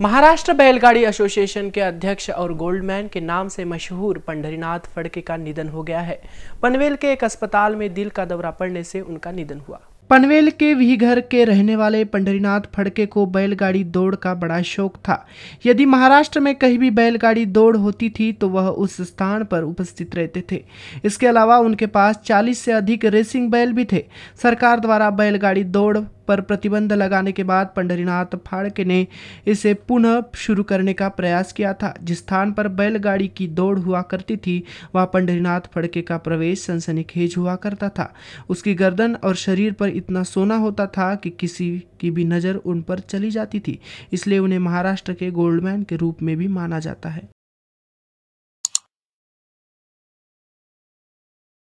महाराष्ट्र बैलगाड़ी एसोसिएशन के अध्यक्ष और गोल्डमैन के नाम से मशहूर पंडरीनाथ फड़के का निधन हो गया है पनवेल के एक अस्पताल में दिल का दौरा पड़ने से उनका निधन हुआ पनवेल के विघर के रहने वाले पंडरीनाथ फड़के को बैलगाड़ी दौड़ का बड़ा शौक था यदि महाराष्ट्र में कहीं भी बैलगाड़ी दौड़ होती थी तो वह उस स्थान पर उपस्थित रहते थे इसके अलावा उनके पास 40 से अधिक रेसिंग बैल भी थे सरकार द्वारा बैलगाड़ी दौड़ पर प्रतिबंध लगाने के बाद पंडरीनाथ फाड़के ने इसे पुनः शुरू करने का प्रयास किया था जिस स्थान पर बैलगाड़ी की दौड़ हुआ करती थी वह पंडरीनाथ फड़के का प्रवेश सनसनीखेज हुआ करता था उसकी गर्दन और शरीर पर इतना सोना होता था कि किसी की भी नज़र उन पर चली जाती थी इसलिए उन्हें महाराष्ट्र के गोल्डमैन के रूप में भी माना जाता है